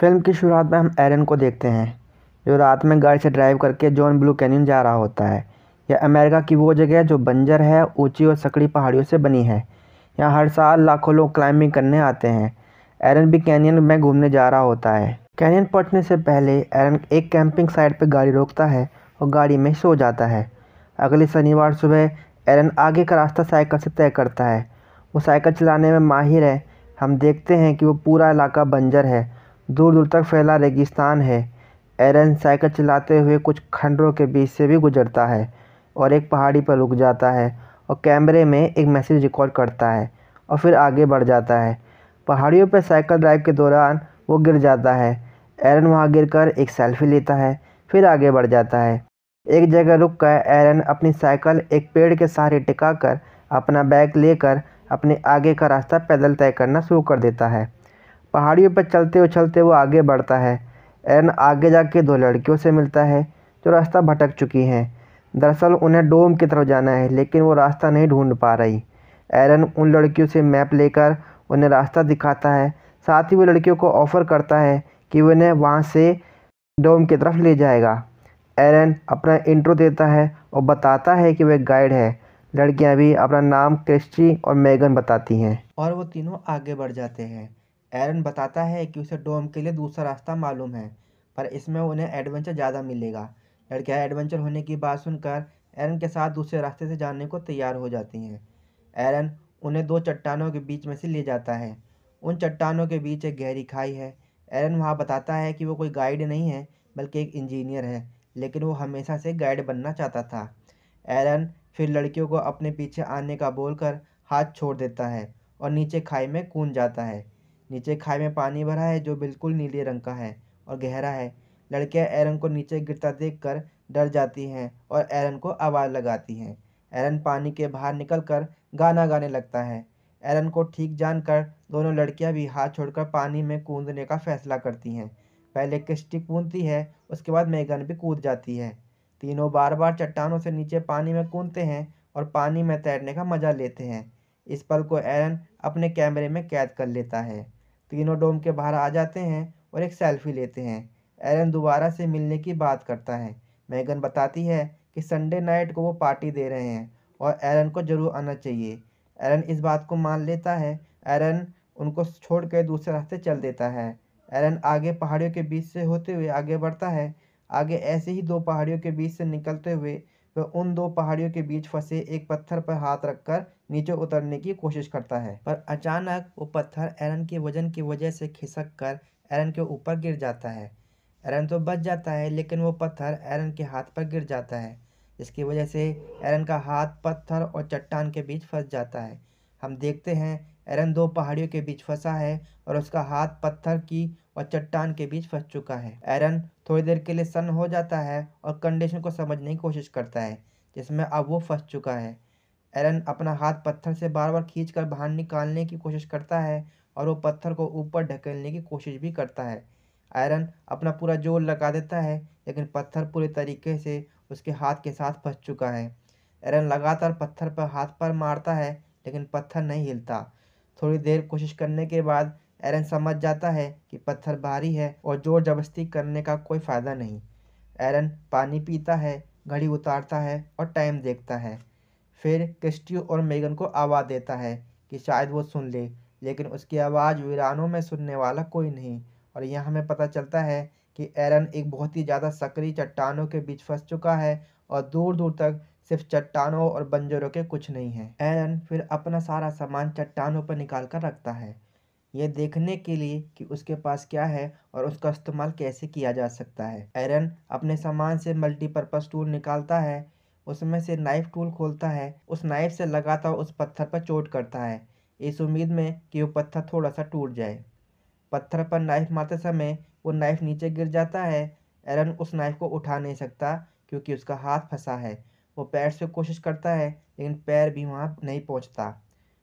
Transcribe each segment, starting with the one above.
film की शुरुआत में हम एरन को देखते हैं जो रात में गाड़ी से ड्राइव करके जॉन ब्लू कैनियन जा रहा होता है यह अमेरिका की वो जगह है जो बंजर है ऊंची और सकड़ी पहाड़ियों से बनी है यहाँ हर साल लाखों लोग क्लाइंबिंग करने आते हैं एरन भी कैनियन में घूमने जा रहा होता है कैनियन पहुँचने से पहले एरन एक कैंपिंग साइट पर गाड़ी रोकता है और गाड़ी में सो जाता है अगले शनिवार सुबह एरन आगे का रास्ता साइकिल से तय करता है वो साइकिल चलाने में माहिर है हम देखते हैं कि वो पूरा इलाका बंजर है दूर दूर तक फैला रेगिस्तान है एरन साइकिल चलाते हुए कुछ खंडरों के बीच से भी गुजरता है और एक पहाड़ी पर रुक जाता है और कैमरे में एक मैसेज रिकॉर्ड करता है और फिर आगे बढ़ जाता है पहाड़ियों पर साइकिल ड्राइव के दौरान वो गिर जाता है एरन वहाँ गिर कर एक सेल्फी लेता है फिर आगे बढ़ जाता है एक जगह रुक कर एरन अपनी साइकिल एक पेड़ के सहारे टिका कर अपना बैग लेकर अपने आगे का रास्ता पैदल तय करना शुरू कर देता है पहाड़ियों पर चलते उछलते वो आगे बढ़ता है एरन आगे जाके दो लड़कियों से मिलता है जो रास्ता भटक चुकी हैं दरअसल उन्हें डोम की तरफ जाना है लेकिन वो रास्ता नहीं ढूंढ पा रही एरन उन लड़कियों से मैप लेकर उन्हें रास्ता दिखाता है साथ ही वो लड़कियों को ऑफ़र करता है कि वह उन्हें वहाँ से डोम की तरफ ले जाएगा एरन अपना इंट्रो देता है और बताता है कि वह गाइड है लड़कियाँ भी अपना नाम क्रिस्टी और मेगन बताती हैं और वो तीनों आगे बढ़ जाते हैं एरन बताता है कि उसे डोम के लिए दूसरा रास्ता मालूम है पर इसमें उन्हें एडवेंचर ज़्यादा मिलेगा लड़कियाँ एडवेंचर होने की बात सुनकर एरन के साथ दूसरे रास्ते से जाने को तैयार हो जाती हैं एरन उन्हें दो चट्टानों के बीच में से ले जाता है उन चट्टानों के बीच एक गहरी खाई है एरन वहाँ बताता है कि वो कोई गाइड नहीं है बल्कि एक इंजीनियर है लेकिन वो हमेशा से गाइड बनना चाहता था एरन फिर लड़कियों को अपने पीछे आने का बोलकर हाथ छोड़ देता है और नीचे खाई में कूद जाता है नीचे खाई में पानी भरा है जो बिल्कुल नीले रंग का है और गहरा है लड़कियां एरन को नीचे गिरता देखकर डर जाती हैं और एरन को आवाज़ लगाती हैं एरन पानी के बाहर निकलकर गाना गाने लगता है एरन को ठीक जानकर दोनों लड़कियां भी हाथ छोड़कर पानी में कूदने का फैसला करती हैं पहले किश्ती कूदती है उसके बाद मेगन भी कूद जाती है तीनों बार बार चट्टानों से नीचे पानी में कूदते हैं और पानी में तैरने का मज़ा लेते हैं इस पल को एरन अपने कैमरे में कैद कर लेता है तीनों डोम के बाहर आ जाते हैं और एक सेल्फी लेते हैं एरन दोबारा से मिलने की बात करता है मैगन बताती है कि संडे नाइट को वो पार्टी दे रहे हैं और एरन को ज़रूर आना चाहिए एरन इस बात को मान लेता है एरन उनको छोड़ कर दूसरे रास्ते चल देता है एरन आगे पहाड़ियों के बीच से होते हुए आगे बढ़ता है आगे ऐसे ही दो पहाड़ियों के बीच से निकलते हुए वह उन दो पहाड़ियों के बीच फंसे एक पत्थर पर हाथ रखकर नीचे उतरने की कोशिश करता है पर अचानक वो पत्थर एरन के वजन की वजह से खिसक कर एरन के ऊपर गिर जाता है एरन तो बच जाता है लेकिन वो पत्थर एरन के हाथ पर गिर जाता है जिसकी वजह से एरन का हाथ पत्थर और चट्टान के बीच फंस जाता है हम देखते हैं एरन दो पहाड़ियों के बीच फंसा है और उसका हाथ पत्थर की और चट्टान के बीच फंस चुका है एरन थोड़ी देर के लिए सन हो जाता है और कंडीशन को समझने की कोशिश करता है जिसमें अब वो फंस चुका है एरन अपना हाथ पत्थर से बार बार खींच कर बाहर निकालने की कोशिश करता है और वो पत्थर को ऊपर ढकेलने की कोशिश भी करता है आयरन अपना पूरा जोर लगा देता है लेकिन पत्थर पूरे तरीके से उसके हाथ के साथ फंस चुका है एरन लगातार पत्थर पर हाथ पर मारता है लेकिन पत्थर नहीं हिलता थोड़ी देर कोशिश करने के बाद एरन समझ जाता है कि पत्थर भारी है और ज़ोर जबरस्ती करने का कोई फ़ायदा नहीं एरन पानी पीता है घड़ी उतारता है और टाइम देखता है फिर क्रिस्टियो और मेगन को आवाज़ देता है कि शायद वो सुन ले लेकिन उसकी आवाज़ वीरानों में सुनने वाला कोई नहीं और यह हमें पता चलता है कि एरन एक बहुत ही ज़्यादा सक्रिय चट्टानों के बीच फंस चुका है और दूर दूर तक सिर्फ चट्टानों और बंजरों के कुछ नहीं है एरन फिर अपना सारा सामान चट्टानों पर निकाल कर रखता है ये देखने के लिए कि उसके पास क्या है और उसका इस्तेमाल कैसे किया जा सकता है एरन अपने सामान से मल्टीपर्पज़ टूल निकालता है उसमें से नाइफ टूल खोलता है उस नाइफ से लगातार उस पत्थर पर चोट करता है इस उम्मीद में कि वो पत्थर थोड़ा सा टूट जाए पत्थर पर नाइफ मारते समय वो नाइफ नीचे गिर जाता है एरन उस नाइफ को उठा नहीं सकता क्योंकि उसका हाथ फंसा है वो पैर से कोशिश करता है लेकिन पैर भी वहाँ नहीं पहुँचता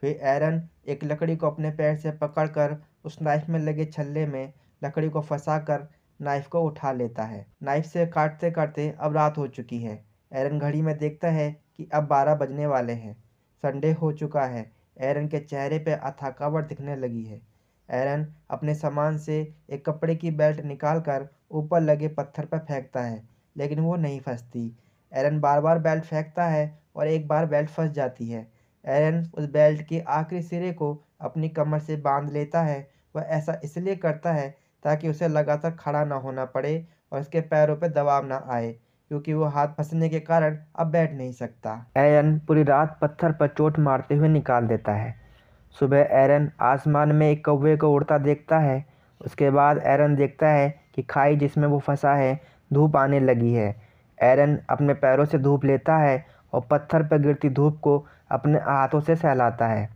फिर एरन एक लकड़ी को अपने पैर से पकड़कर उस नाइफ में लगे छल्ले में लकड़ी को फंसा कर नाइफ को उठा लेता है नाइफ से काटते काटते अब रात हो चुकी है एरन घड़ी में देखता है कि अब बारह बजने वाले हैं संडे हो चुका है एरन के चेहरे पर अथाकावट दिखने लगी है एरन अपने सामान से एक कपड़े की बेल्ट निकाल कर ऊपर लगे पत्थर पर फेंकता है लेकिन वो नहीं फंसती एरन बार बार बेल्ट फेंकता है और एक बार बेल्ट फंस जाती है एरन उस बेल्ट के आखिरी सिरे को अपनी कमर से बांध लेता है वह ऐसा इसलिए करता है ताकि उसे लगातार खड़ा ना होना पड़े और उसके पैरों पर दबाव ना आए क्योंकि वो हाथ फंसने के कारण अब बैठ नहीं सकता एरन पूरी रात पत्थर पर चोट मारते हुए निकाल देता है सुबह एरन आसमान में एक कौवे को उड़ता देखता है उसके बाद एरन देखता है कि खाई जिसमें वो फंसा है धूप आने लगी है एरन अपने पैरों से धूप लेता है और पत्थर पर गिरती धूप को अपने हाथों से सहलाता है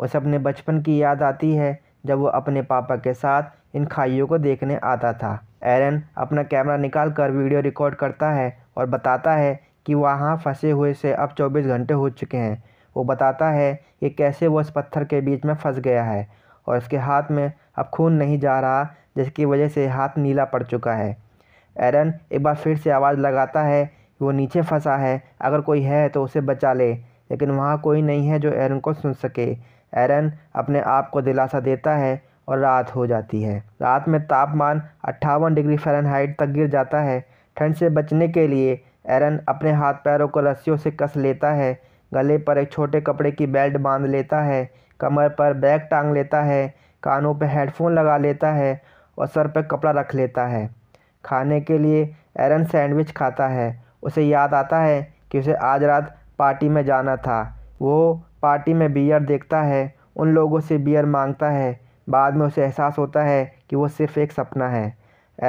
उसे अपने बचपन की याद आती है जब वो अपने पापा के साथ इन खाइयों को देखने आता था एरन अपना कैमरा निकाल कर वीडियो रिकॉर्ड करता है और बताता है कि वहाँ फंसे हुए से अब 24 घंटे हो चुके हैं वो बताता है कि कैसे वो इस पत्थर के बीच में फंस गया है और उसके हाथ में अब खून नहीं जा रहा जिसकी वजह से हाथ नीला पड़ चुका है एरन एक बार फिर से आवाज़ लगाता है कि वो नीचे फंसा है अगर कोई है तो उसे बचा ले लेकिन वहाँ कोई नहीं है जो एरन को सुन सके एरन अपने आप को दिलासा देता है और रात हो जाती है रात में तापमान अट्ठावन डिग्री फ़ारेनहाइट तक गिर जाता है ठंड से बचने के लिए एरन अपने हाथ पैरों को रस्सियों से कस लेता है गले पर एक छोटे कपड़े की बेल्ट बांध लेता है कमर पर बैग टांग लेता है कानों पर हेडफोन लगा लेता है और सर पर कपड़ा रख लेता है खाने के लिए एरन सैंडविच खाता है उसे याद आता है कि उसे आज रात पार्टी में जाना था वो पार्टी में बियर देखता है उन लोगों से बियर मांगता है बाद में उसे एहसास होता है कि वो सिर्फ़ एक सपना है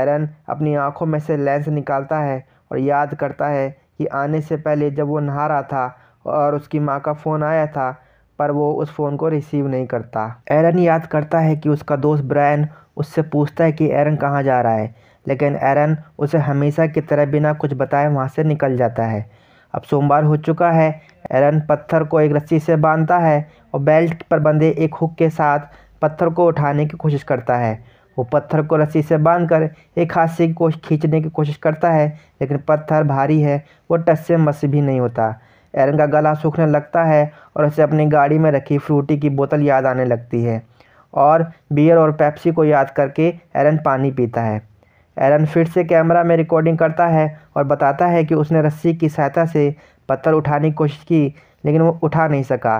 एरन अपनी आंखों में से लेंस निकालता है और याद करता है कि आने से पहले जब वो नहा रहा था और उसकी माँ का फ़ोन आया था पर वो उस फ़ोन को रिसीव नहीं करता एरन याद करता है कि उसका दोस्त ब्रायन उससे पूछता है कि एरन कहाँ जा रहा है लेकिन एरन उसे हमेशा की तरह बिना कुछ बताए वहाँ से निकल जाता है अब सोमवार हो चुका है एरन पत्थर को एक रस्सी से बांधता है और बेल्ट पर बंधे एक हुक के साथ पत्थर को उठाने की कोशिश करता है वो पत्थर को रस्सी से बांधकर एक हाथ से कोश खींचने की कोशिश करता है लेकिन पत्थर भारी है वो टस से मस भी नहीं होता एरन का गला सूखने लगता है और उसे अपनी गाड़ी में रखी फ्रूटी की बोतल याद आने लगती है और बियर और पेप्सी को याद करके एरन पानी पीता है एरन फिर से कैमरा में रिकॉर्डिंग करता है और बताता है कि उसने रस्सी की सहायता से पत्थर उठाने की कोशिश की लेकिन वो उठा नहीं सका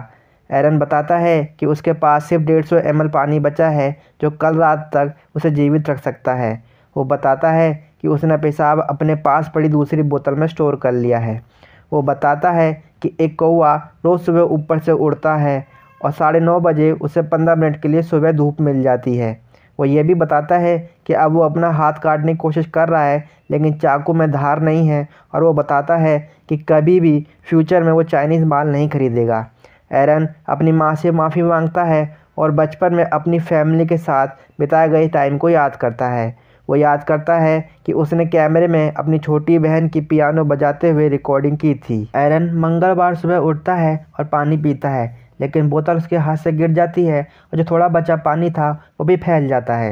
एरन बताता है कि उसके पास सिर्फ डेढ़ सौ एम पानी बचा है जो कल रात तक उसे जीवित रख सकता है वो बताता है कि उसने पेशाब अपने पास पड़ी दूसरी बोतल में स्टोर कर लिया है वो बताता है कि एक कौआ रोज़ सुबह ऊपर से उड़ता है और साढ़े नौ बजे उसे पंद्रह मिनट के लिए सुबह धूप मिल जाती है वो ये भी बताता है कि अब वो अपना हाथ काटने की कोशिश कर रहा है लेकिन चाकू में धार नहीं है और वो बताता है कि कभी भी फ्यूचर में वो चाइनीज़ माल नहीं खरीदेगा एरन अपनी माँ से माफ़ी मांगता है और बचपन में अपनी फैमिली के साथ बिताए गए टाइम को याद करता है वो याद करता है कि उसने कैमरे में अपनी छोटी बहन की पियानो बजाते हुए रिकॉर्डिंग की थी एरन मंगलवार सुबह उठता है और पानी पीता है लेकिन बोतल उसके हाथ से गिर जाती है और जो थोड़ा बचा पानी था वो भी फैल जाता है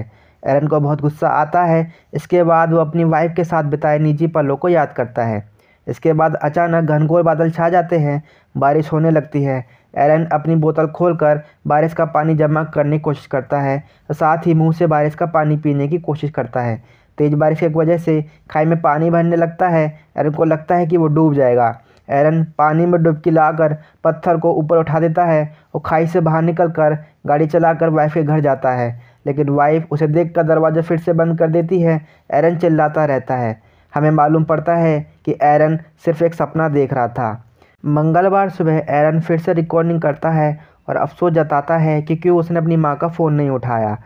एरन को बहुत गुस्सा आता है इसके बाद वो अपनी वाइफ के साथ बिताए निजी पलों को याद करता है इसके बाद अचानक घनघोर बादल छा जाते हैं बारिश होने लगती है एरन अपनी बोतल खोलकर बारिश का पानी जमा करने की कोशिश करता है साथ ही मुंह से बारिश का पानी पीने की कोशिश करता है तेज़ बारिश की वजह से खाई में पानी भरने लगता है एरन को लगता है कि वो डूब जाएगा एरन पानी में डुबकी लाकर पत्थर को ऊपर उठा देता है और खाई से बाहर निकलकर गाड़ी चलाकर वाइफ के घर जाता है लेकिन वाइफ उसे देखकर दरवाज़ा फिर से बंद कर देती है एरन चिल्लाता रहता है हमें मालूम पड़ता है कि एरन सिर्फ एक सपना देख रहा था मंगलवार सुबह एरन फिर से रिकॉर्डिंग करता है और अफसोस जताता है कि क्यों उसने अपनी माँ का फ़ोन नहीं उठाया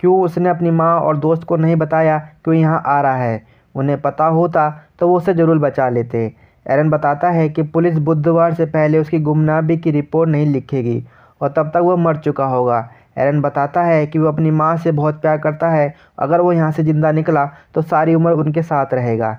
क्यों उसने अपनी माँ और दोस्त को नहीं बताया कि वो यहाँ आ रहा है उन्हें पता होता तो वो उसे ज़रूर बचा लेते एरन बताता है कि पुलिस बुधवार से पहले उसकी गुमनामी की रिपोर्ट नहीं लिखेगी और तब तक वह मर चुका होगा एरन बताता है कि वह अपनी माँ से बहुत प्यार करता है अगर वो यहाँ से ज़िंदा निकला तो सारी उम्र उनके साथ रहेगा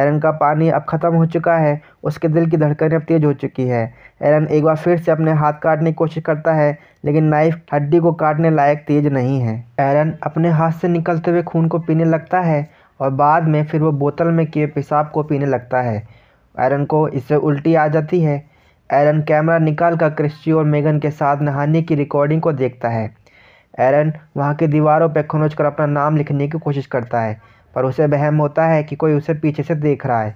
एरन का पानी अब ख़त्म हो चुका है उसके दिल की धड़कनें अब तेज़ हो चुकी है एरन एक बार फिर से अपने हाथ काटने की कोशिश करता है लेकिन नाइफ हड्डी को काटने लायक तेज़ नहीं है एरन अपने हाथ से निकलते हुए खून को पीने लगता है और बाद में फिर वो बोतल में किए पेशाब को पीने लगता है एरन को इससे उल्टी आ जाती है एरन कैमरा निकाल कर क्रिस्टी और मेगन के साथ नहाने की रिकॉर्डिंग को देखता है एरन वहाँ की दीवारों पर खनोज कर अपना नाम लिखने की कोशिश करता है पर उसे बहम होता है कि कोई उसे पीछे से देख रहा है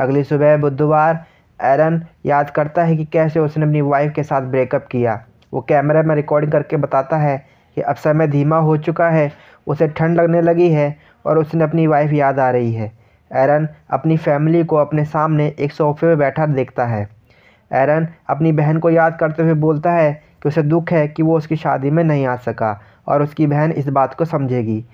अगली सुबह बुधवार एरन याद करता है कि कैसे उसने अपनी वाइफ के साथ ब्रेकअप किया वो कैमरे में रिकॉर्डिंग करके बताता है कि अब समय धीमा हो चुका है उसे ठंड लगने लगी है और उसने अपनी वाइफ याद आ रही है एरन अपनी फैमिली को अपने सामने एक सोफे में बैठा देखता है एरन अपनी बहन को याद करते हुए बोलता है कि उसे दुख है कि वो उसकी शादी में नहीं आ सका और उसकी बहन इस बात को समझेगी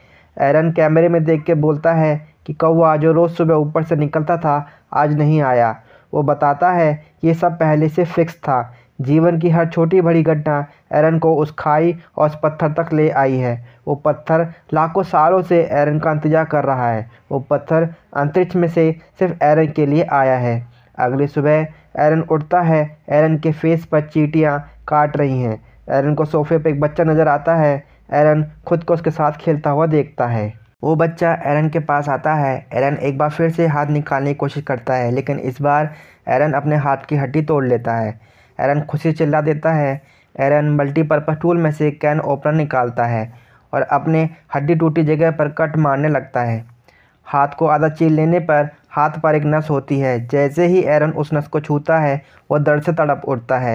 एरन कैमरे में देख के बोलता है कि कौआ जो रोज़ सुबह ऊपर से निकलता था आज नहीं आया वो बताता है कि ये सब पहले से फिक्स था जीवन की हर छोटी बड़ी घटना एरन को उस खाई और उस पत्थर तक ले आई है वो पत्थर लाखों सालों से एरन का इंतजार कर रहा है वो पत्थर अंतरिक्ष में से सिर्फ एरन के लिए आया है अगली सुबह एरन उठता है एरन के फेस पर चीटियाँ काट रही हैं एरन को सोफे पर एक बच्चा नज़र आता है एरन खुद को उसके साथ खेलता हुआ देखता है वो बच्चा एरन के पास आता है एरन एक बार फिर से हाथ निकालने की कोशिश करता है लेकिन इस बार एरन अपने हाथ की हड्डी तोड़ लेता है एरन खुशी चिल्ला देता है एरन मल्टीपर्पज़ टूल में से कैन ओपनर निकालता है और अपने हड्डी टूटी जगह पर कट मारने लगता है हाथ को आधा चील लेने पर हाथ पर एक नस होती है जैसे ही एरन उस नस को छूता है वह दर्द से तड़प उठता है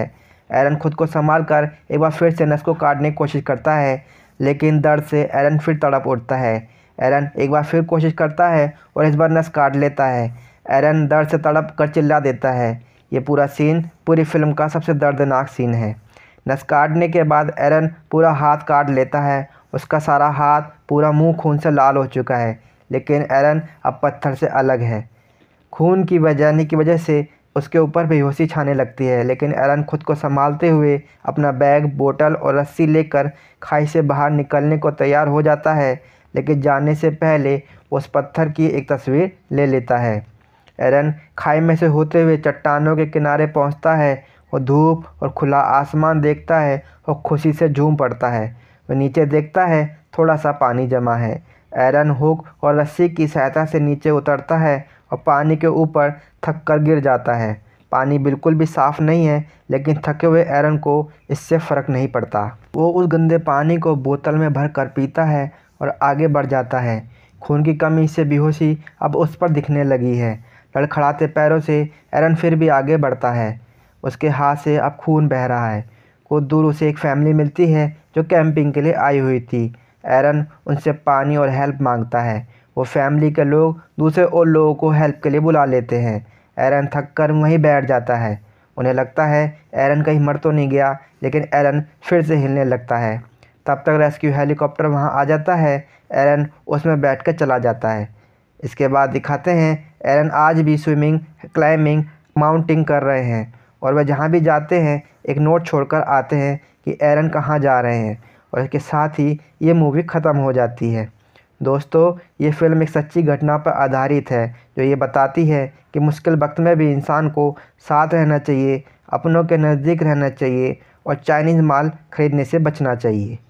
एरन खुद को संभाल कर एक बार फिर से नस को काटने की कोशिश करता है लेकिन दर्द से एरन फिर तड़प उठता है एरन एक बार फिर कोशिश करता है और इस बार नस काट लेता है एरन दर्द से तड़प कर चिल्ला देता है ये पूरा सीन पूरी फिल्म का सबसे दर्दनाक सीन है नस काटने के बाद एरन पूरा हाथ काट लेता है उसका सारा हाथ पूरा मुंह खून से लाल हो चुका है लेकिन एरन अब पत्थर से अलग है खून की बजाने की वजह से उसके ऊपर बेहोशी छाने लगती है लेकिन एरन खुद को संभालते हुए अपना बैग बोतल और रस्सी लेकर खाई से बाहर निकलने को तैयार हो जाता है लेकिन जाने से पहले उस पत्थर की एक तस्वीर ले लेता है एरन खाई में से होते हुए चट्टानों के किनारे पहुंचता है वो धूप और खुला आसमान देखता है और खुशी से झूम पड़ता है वह नीचे देखता है थोड़ा सा पानी जमा है एरन हुक और रस्सी की सहायता से नीचे उतरता है और पानी के ऊपर थक कर गिर जाता है पानी बिल्कुल भी साफ़ नहीं है लेकिन थके हुए एरन को इससे फ़र्क नहीं पड़ता वो उस गंदे पानी को बोतल में भर कर पीता है और आगे बढ़ जाता है खून की कमी से बेहोशी अब उस पर दिखने लगी है लड़खड़ाते पैरों से एरन फिर भी आगे बढ़ता है उसके हाथ से अब खून बह रहा है कुछ दूर उसे एक फैमिली मिलती है जो कैंपिंग के लिए आई हुई थी एरन उनसे पानी और हेल्प मांगता है वो फैमिली के लोग दूसरे और लोगों को हेल्प के लिए बुला लेते हैं एरन थक कर वहीं बैठ जाता है उन्हें लगता है एरन कहीं मर तो नहीं गया लेकिन एरन फिर से हिलने लगता है तब तक रेस्क्यू हेलीकॉप्टर वहाँ आ जाता है एरन उसमें बैठ कर चला जाता है इसके बाद दिखाते हैं एरन आज भी स्विमिंग क्लाइंबिंग माउंटिंग कर रहे हैं और वह जहाँ भी जाते हैं एक नोट छोड़कर आते हैं कि एरन कहाँ जा रहे हैं और इसके साथ ही ये मूवी ख़त्म हो जाती है दोस्तों ये फ़िल्म एक सच्ची घटना पर आधारित है जो ये बताती है कि मुश्किल वक्त में भी इंसान को साथ रहना चाहिए अपनों के नज़दीक रहना चाहिए और चाइनीज़ माल खरीदने से बचना चाहिए